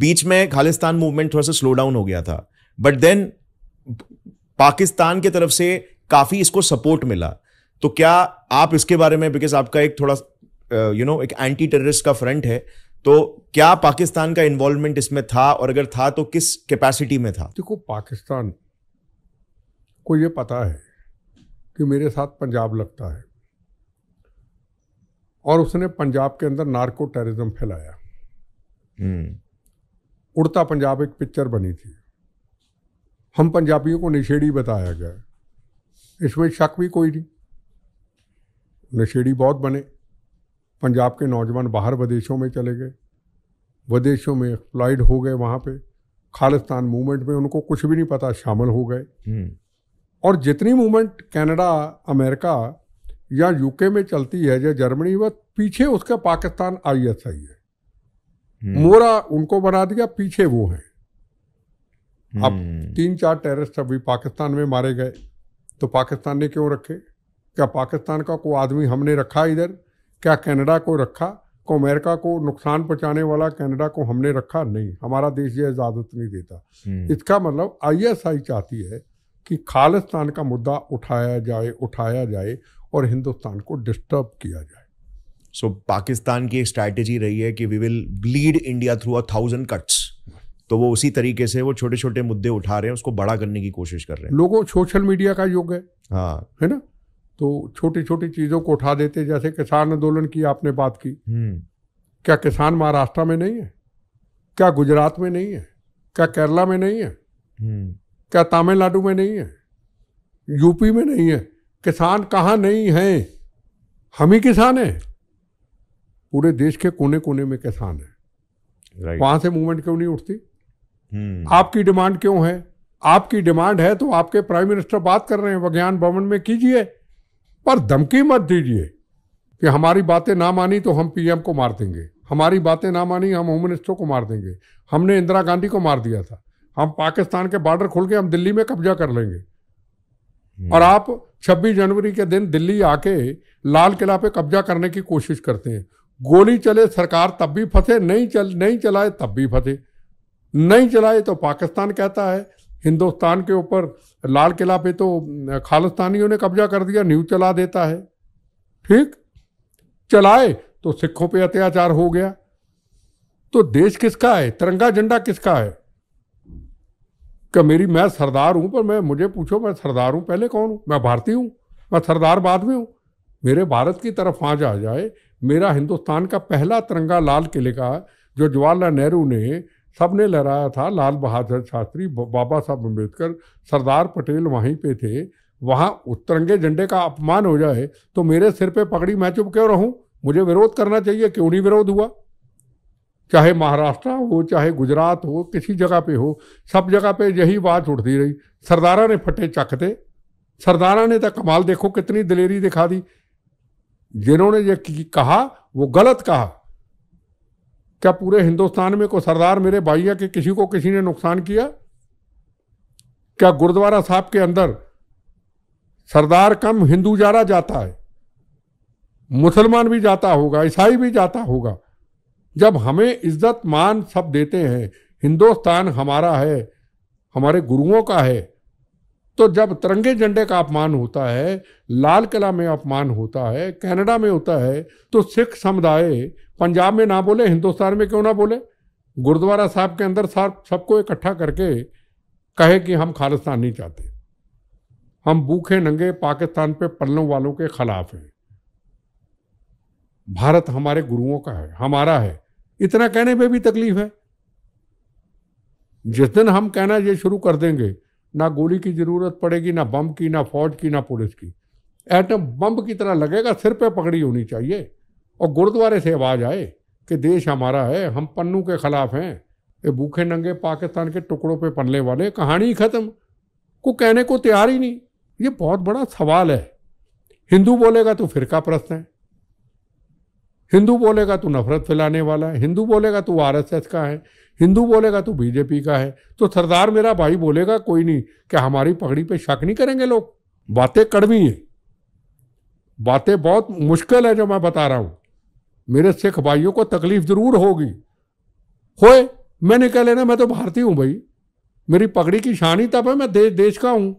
बीच में खालिस्तान मूवमेंट थोड़ा सा स्लो डाउन हो गया था बट देन पाकिस्तान के तरफ से काफ़ी इसको सपोर्ट मिला तो क्या आप इसके बारे में बिकॉज आपका एक थोड़ा यू नो एक एंटी टेररिस्ट का फ्रंट है तो क्या पाकिस्तान का इन्वॉल्वमेंट इसमें था और अगर था तो किस कैपेसिटी में था देखो पाकिस्तान को ये पता है कि मेरे साथ पंजाब लगता है और उसने पंजाब के अंदर नार्को टेररिज्म फैलाया हम्म। उड़ता पंजाब एक पिक्चर बनी थी हम पंजाबियों को नशेड़ी बताया गया इसमें शक भी कोई नहीं नशेड़ी बहुत बने पंजाब के नौजवान बाहर विदेशों में चले गए विदेशों में एक्सप्लॉयड हो गए वहाँ पे खालिस्तान मूवमेंट में उनको कुछ भी नहीं पता शामिल हो गए हम्म। और जितनी मूवमेंट कनाडा अमेरिका या यूके में चलती है या जर्मनी व पीछे उसका पाकिस्तान आई एस आई है हम्म। मोरा उनको बना दिया पीछे वो है अब हम्म। तीन चार टेररिस्ट अभी पाकिस्तान में मारे गए तो पाकिस्तान ने क्यों रखे क्या पाकिस्तान का कोई आदमी हमने रखा इधर क्या कनाडा को रखा को अमेरिका को नुकसान पहुंचाने वाला कनाडा को हमने रखा नहीं हमारा देश ये इजाज़त नहीं देता हम्म। इसका मतलब आईएसआई चाहती है कि खालिस्तान का मुद्दा उठाया जाए उठाया जाए और हिंदुस्तान को डिस्टर्ब किया जाए सो पाकिस्तान की एक स्ट्रैटेजी रही है कि we will bleed India through a thousand cuts तो वो उसी तरीके से वो छोटे छोटे मुद्दे उठा रहे हैं उसको बड़ा करने की कोशिश कर रहे हैं लोगों सोशल मीडिया का युग है हाँ है ना तो छोटी छोटी चीज़ों को उठा देते जैसे किसान आंदोलन की आपने बात की हम्म। क्या किसान महाराष्ट्र में नहीं है क्या गुजरात में नहीं है क्या केरला में नहीं है हम्म। क्या तमिलनाडु में नहीं है यूपी में नहीं है किसान कहाँ नहीं है हम ही किसान हैं पूरे देश के कोने कोने में किसान है right. वहां से मूवमेंट क्यों नहीं उठती hmm. आपकी डिमांड क्यों है आपकी डिमांड है तो आपके प्राइम मिनिस्टर बात कर रहे हैं विज्ञान भवन में कीजिए पर धमकी मत दीजिए कि हमारी बातें ना मानी तो हम पीएम को मार देंगे हमारी बातें ना मानी हम होम मिनिस्टर को मार देंगे हमने इंदिरा गांधी को मार दिया था हम पाकिस्तान के बॉर्डर खोल के हम दिल्ली में कब्जा कर लेंगे hmm. और आप 26 जनवरी के दिन दिल्ली आके लाल किला पे कब्जा करने की कोशिश करते हैं गोली चले सरकार तब भी फंसे नहीं चल नहीं चलाए तब भी फंसे नहीं चलाए तो पाकिस्तान कहता है हिंदुस्तान के ऊपर लाल किला पे तो खालिस्तानियों ने कब्जा कर दिया न्यू चला देता है ठीक चलाए तो सिखों पे अत्याचार हो गया तो देश किसका है तिरंगा झंडा किसका है क्या मेरी मैं सरदार हूं पर मैं मुझे पूछो मैं सरदार हूं पहले कौन हूं मैं भारतीय हूं मैं सरदार बाद में हूं मेरे भारत की तरफ आ जा जाए मेरा हिंदुस्तान का पहला तिरंगा लाल किले का जो जवाहरलाल नेहरू ने सबने लहराया था लाल बहादुर शास्त्री बाबा साहब अम्बेडकर सरदार पटेल वहीं पे थे वहाँ तिरंगे झंडे का अपमान हो जाए तो मेरे सिर पे पकड़ी मैं चुप क्यों रहूँ मुझे विरोध करना चाहिए क्यों नहीं विरोध हुआ चाहे महाराष्ट्र हो चाहे गुजरात हो किसी जगह पे हो सब जगह पे यही बात उठती रही सरदारा ने फटे चखते सरदारा ने तो कमाल देखो कितनी दिलेरी दिखा दी जिन्होंने ये कहा वो गलत कहा क्या पूरे हिंदुस्तान में कोई सरदार मेरे भाइया के किसी को किसी ने नुकसान किया क्या गुरुद्वारा साहब के अंदर सरदार कम हिंदू जारा जाता है मुसलमान भी जाता होगा ईसाई भी जाता होगा जब हमें इज्जत मान सब देते हैं हिंदुस्तान हमारा है हमारे गुरुओं का है तो जब तिरंगे झंडे का अपमान होता है लाल किला में अपमान होता है कनाडा में होता है तो सिख समुदाय पंजाब में ना बोले हिंदुस्तान में क्यों ना बोले गुरुद्वारा साहब के अंदर साहब सबको इकट्ठा करके कहे कि हम खालिस्तान नहीं चाहते हम भूखे नंगे पाकिस्तान पे पल्लों वालों के खिलाफ हैं भारत हमारे गुरुओं का है हमारा है इतना कहने पर भी तकलीफ है जिस दिन हम कहना ये शुरू कर देंगे ना गोली की ज़रूरत पड़ेगी ना बम की ना फौज की ना पुलिस की एटम बम की तरह लगेगा सिर पे पकड़ी होनी चाहिए और गुरुद्वारे से आवाज़ आए कि देश हमारा है हम पन्नू के ख़िलाफ़ हैं ये भूखे नंगे पाकिस्तान के टुकड़ों पे पलने वाले कहानी ख़त्म को कहने को तैयार ही नहीं ये बहुत बड़ा सवाल है हिंदू बोलेगा तो फिरका प्रस्त है हिंदू बोलेगा तो नफरत फैलाने वाला है हिंदू बोलेगा तो आर एस एस का है हिंदू बोलेगा तो बीजेपी का है तो सरदार मेरा भाई बोलेगा कोई नहीं क्या हमारी पगड़ी पे शक नहीं करेंगे लोग बातें कड़वी हैं बातें बहुत मुश्किल है जो मैं बता रहा हूँ मेरे सिख भाइयों को तकलीफ जरूर होगी होए मैं नहीं कह लेना मैं तो भारतीय हूँ भाई मेरी पगड़ी की शानी तब है मैं देश देश का हूँ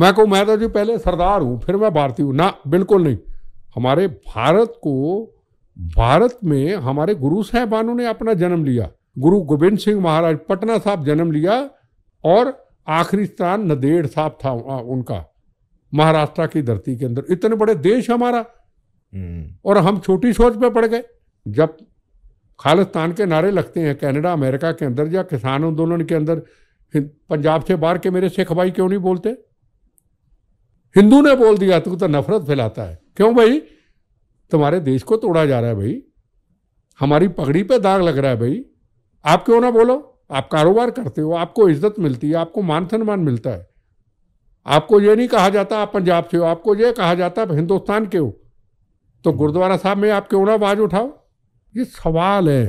मैं कहूँ मैं तो जी पहले सरदार हूँ फिर मैं भारतीय हूँ ना बिल्कुल नहीं हमारे भारत को भारत में हमारे गुरु साहबानों ने अपना जन्म लिया गुरु गोविंद सिंह महाराज पटना साहब जन्म लिया और आखिरी स्थान नदेड़ साहब था उनका महाराष्ट्र की धरती के अंदर इतने बड़े देश हमारा हम्म। और हम छोटी सोच पे पड़ गए जब खालिस्तान के नारे लगते हैं कनाडा अमेरिका के अंदर या किसान आंदोलन के अंदर पंजाब से बाहर के मेरे सिख भाई क्यों नहीं बोलते हिंदू ने बोल दिया तू तो नफरत फैलाता है क्यों भाई तुम्हारे देश को तोड़ा जा रहा है भाई हमारी पगड़ी पे दाग लग रहा है भाई आप क्यों ना बोलो आप कारोबार करते हो आपको इज्जत मिलती है आपको मान सम्मान मिलता है आपको ये नहीं कहा जाता आप पंजाब से हो आपको ये कहा जाता आप हिंदुस्तान के हो तो गुरुद्वारा साहब में आप क्यों ना आवाज उठाओ ये सवाल है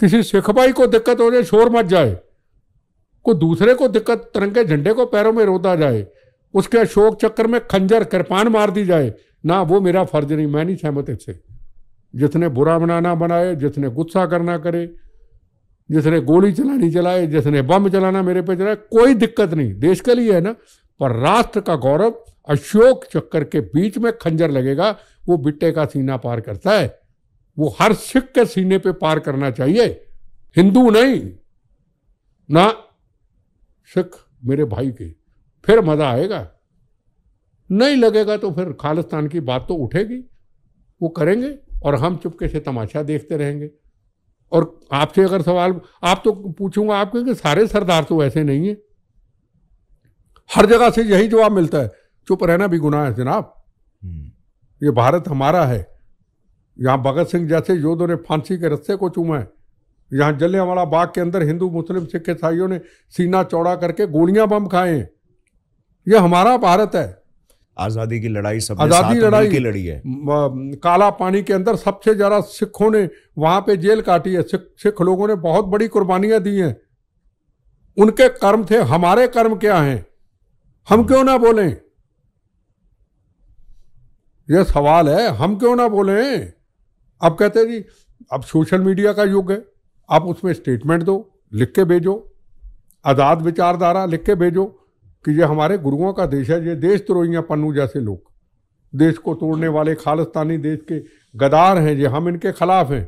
किसी सिख भाई को दिक्कत हो जाए शोर मच जाए को दूसरे को दिक्कत तिरंगे झंडे को पैरों में रोता जाए उसके अशोक चक्र में खंजर कृपान मार दी जाए ना वो मेरा फर्ज नहीं मैं नहीं सहमत इससे जितने बुरा बनाना बनाए जिसने गुस्सा करना करे जिसने गोली चलानी चलाए जिसने बम चलाना मेरे पे चलाए कोई दिक्कत नहीं देश के लिए है ना पर राष्ट्र का गौरव अशोक चक्कर के बीच में खंजर लगेगा वो बिट्टे का सीना पार करता है वो हर सिख के सीने पे पार करना चाहिए हिंदू नहीं ना सिख मेरे भाई के फिर मजा आएगा नहीं लगेगा तो फिर खालिस्तान की बात तो उठेगी वो करेंगे और हम चुपके से तमाशा देखते रहेंगे और आपसे अगर सवाल आप तो पूछूंगा आपके कि सारे सरदार तो ऐसे नहीं है हर जगह से यही जवाब मिलता है चुप रहना भी गुनाह है जनाब हम्म। ये भारत हमारा है यहाँ भगत सिंह जैसे योद्धों ने फांसी के रस्से को चूमा है यहाँ वाला बाग के अंदर हिंदू मुस्लिम सिख ईसाइयों ने सीना चौड़ा करके गोलियां बम खाए हैं यह हमारा भारत है आजादी की लड़ाई सब आजादी लड़ाई की लड़ी है काला पानी के अंदर सबसे ज्यादा सिखों ने वहां पे जेल काटी है सिख सिख लोगों ने बहुत बड़ी कुर्बानियां दी हैं उनके कर्म थे हमारे कर्म क्या हैं हम क्यों ना बोलें यह सवाल है हम क्यों ना बोलें अब कहते जी अब सोशल मीडिया का युग है आप उसमें स्टेटमेंट दो लिख के भेजो आज़ाद विचारधारा लिख के भेजो कि ये हमारे गुरुओं का देश है ये देश द्रोहियाँ पन्नू जैसे लोग देश को तोड़ने वाले खालिस्तानी देश के गदार हैं ये हम इनके खिलाफ हैं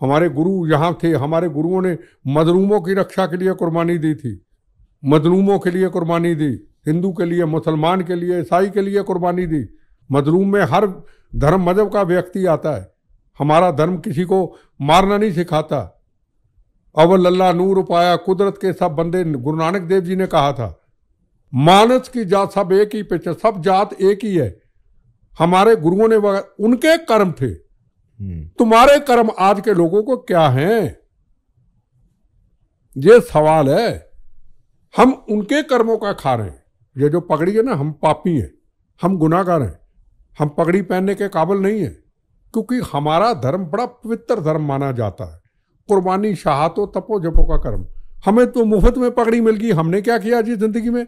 हमारे गुरु यहाँ थे हमारे गुरुओं ने मजलूमों की रक्षा के लिए कुर्बानी दी थी मजलूमों के लिए कुर्बानी दी हिंदू के लिए मुसलमान के लिए ईसाई के लिए कुर्बानी दी मजलूम में हर धर्म मजहब का व्यक्ति आता है हमारा धर्म किसी को मारना नहीं सिखाता अवल अल्लाह नूर उपाया कुदरत के सब बंदे गुरु नानक देव जी ने कहा था मानस की जात सब एक ही पे सब जात एक ही है हमारे गुरुओं ने उनके कर्म थे हम्म। तुम्हारे कर्म आज के लोगों को क्या हैं ये सवाल है हम उनके कर्मों का खा रहे हैं ये जो पगड़ी है ना हम पापी हैं हम गुनाहगार हैं हम पगड़ी पहनने के काबिल नहीं है क्योंकि हमारा धर्म बड़ा पवित्र धर्म माना जाता है कुर्बानी शहातो तपो जपो का कर्म हमें तो मुफ्त में पगड़ी मिल गई हमने क्या किया जी जिंदगी में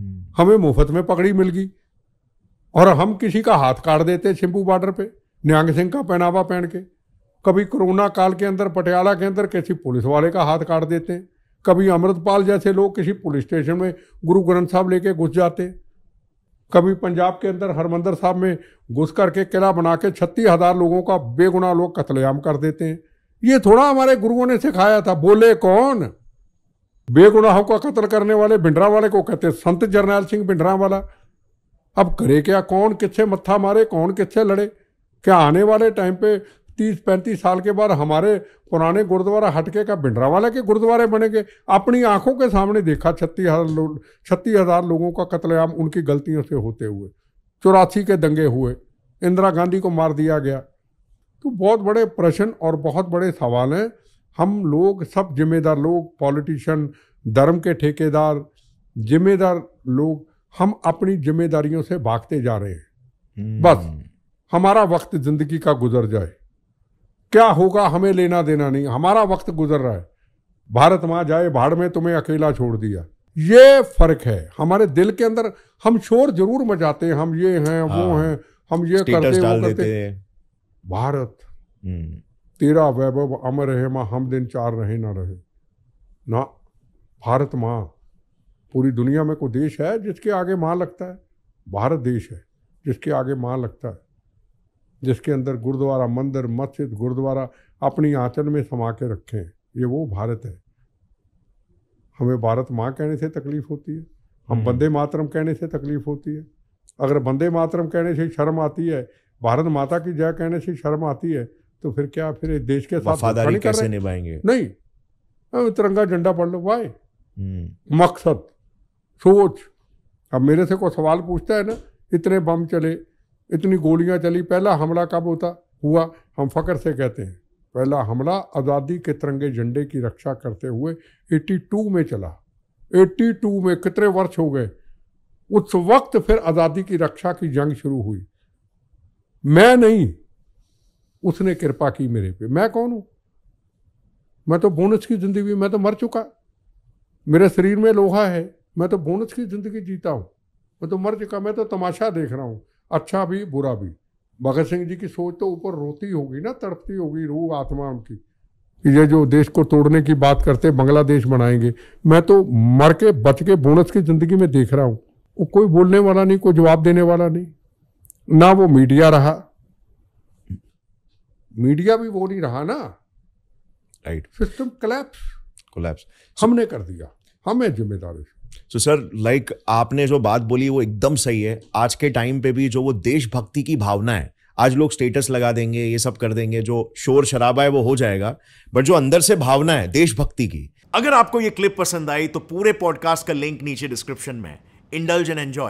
हम्म। हमें मुफ्त में पगड़ी मिल गई और हम किसी का हाथ काट देते सिंपू बॉर्डर पे न्यांग सिंह का पहनावा पहन के कभी कोरोना काल के अंदर पटियाला के अंदर किसी पुलिस वाले का हाथ काट देते हैं कभी अमृतपाल जैसे लोग किसी पुलिस स्टेशन में गुरु ग्रंथ साहब लेके घुस जाते कभी पंजाब के अंदर हरिमंदर साहब में घुस करके किला बना के छत्तीस हज़ार लोगों का बेगुनाह लोग कत्लेआम कर देते हैं ये थोड़ा हमारे गुरुओं ने सिखाया था बोले कौन बेगुनाहों का कत्ल करने वाले भिंडरा वाले को कहते संत जरनैल सिंह भिंडरा वाला अब करे क्या कौन किससे मत्था मारे कौन किससे लड़े क्या आने वाले टाइम पे तीस पैंतीस साल के बाद हमारे पुराने गुरुद्वारा हटके का भिंडरा वाले के गुरुद्वारे बनेंगे अपनी आंखों के सामने देखा छत्तीस हज़ार लोग छत्तीस हज़ार लोगों का कत्लेआम उनकी गलतियों से होते हुए चौरासी के दंगे हुए इंदिरा गांधी को मार दिया गया तो बहुत बड़े प्रश्न और बहुत बड़े सवाल हैं हम लोग सब जिम्मेदार लोग पॉलिटिशियन धर्म के ठेकेदार जिम्मेदार लोग हम अपनी जिम्मेदारियों से भागते जा रहे हैं हम्म। बस हमारा वक्त ज़िंदगी का गुजर जाए क्या होगा हमें लेना देना नहीं हमारा वक्त गुजर रहा है भारत वहां जाए भाड़ में तुम्हें अकेला छोड़ दिया ये फर्क है हमारे दिल के अंदर हम शोर जरूर मचाते हैं हम ये हैं हाँ, वो हैं हम ये करते वो करते हैं भारत हम्म। तेरा वैभव अमर रहे माँ हम दिन चार रहे ना रहे ना भारत माँ पूरी दुनिया में कोई देश है जिसके आगे माँ लगता है भारत देश है जिसके आगे माँ लगता है जिसके अंदर गुरुद्वारा मंदिर मस्जिद गुरुद्वारा अपनी आंचल में समा के रखे हैं ये वो भारत है हमें भारत माँ कहने से तकलीफ़ होती है हम वंदे हम्म। मातरम कहने से तकलीफ़ होती है अगर वंदे मातरम कहने से शर्म आती है भारत माता की जय कहने से शर्म आती है तो फिर क्या फिर देश के साथ वफादारी कैसे निभाएंगे नहीं तिरंगा झंडा पढ़ लो भाई मकसद सोच अब मेरे से कोई सवाल पूछता है ना इतने बम चले इतनी गोलियां चली पहला हमला कब होता हुआ हम फकर से कहते हैं पहला हमला आज़ादी के तिरंगे झंडे की रक्षा करते हुए 82 में चला 82 में कितने वर्ष हो गए उस वक्त फिर आज़ादी की रक्षा की जंग शुरू हुई मैं नहीं उसने कृपा की मेरे पे मैं कौन हूँ मैं तो बोनस की ज़िंदगी मैं तो मर चुका मेरे शरीर में लोहा है मैं तो बोनस की ज़िंदगी जीता हूँ मैं तो मर चुका मैं तो तमाशा देख रहा हूँ अच्छा भी बुरा भी भगत सिंह जी की सोच तो ऊपर रोती होगी ना तड़पती होगी रूह आत्मा उनकी ये जो देश को तोड़ने की बात करते बांग्लादेश बनाएंगे मैं तो मर के बच के बोनस की ज़िंदगी में देख रहा हूँ कोई बोलने वाला नहीं कोई जवाब देने वाला नहीं ना वो मीडिया रहा मीडिया भी वो नहीं रहा ना राइट सिस्टम कलेप्स कोलैप्स हमने कर दिया हमें जिम्मेदारी सो सर लाइक आपने जो बात बोली वो एकदम सही है आज के टाइम पे भी जो वो देशभक्ति की भावना है आज लोग स्टेटस लगा देंगे ये सब कर देंगे जो शोर शराबा है वो हो जाएगा बट जो अंदर से भावना है देशभक्ति की अगर आपको ये क्लिप पसंद आई तो पूरे पॉडकास्ट का लिंक नीचे डिस्क्रिप्शन में इंडल्ज एंड एंजॉय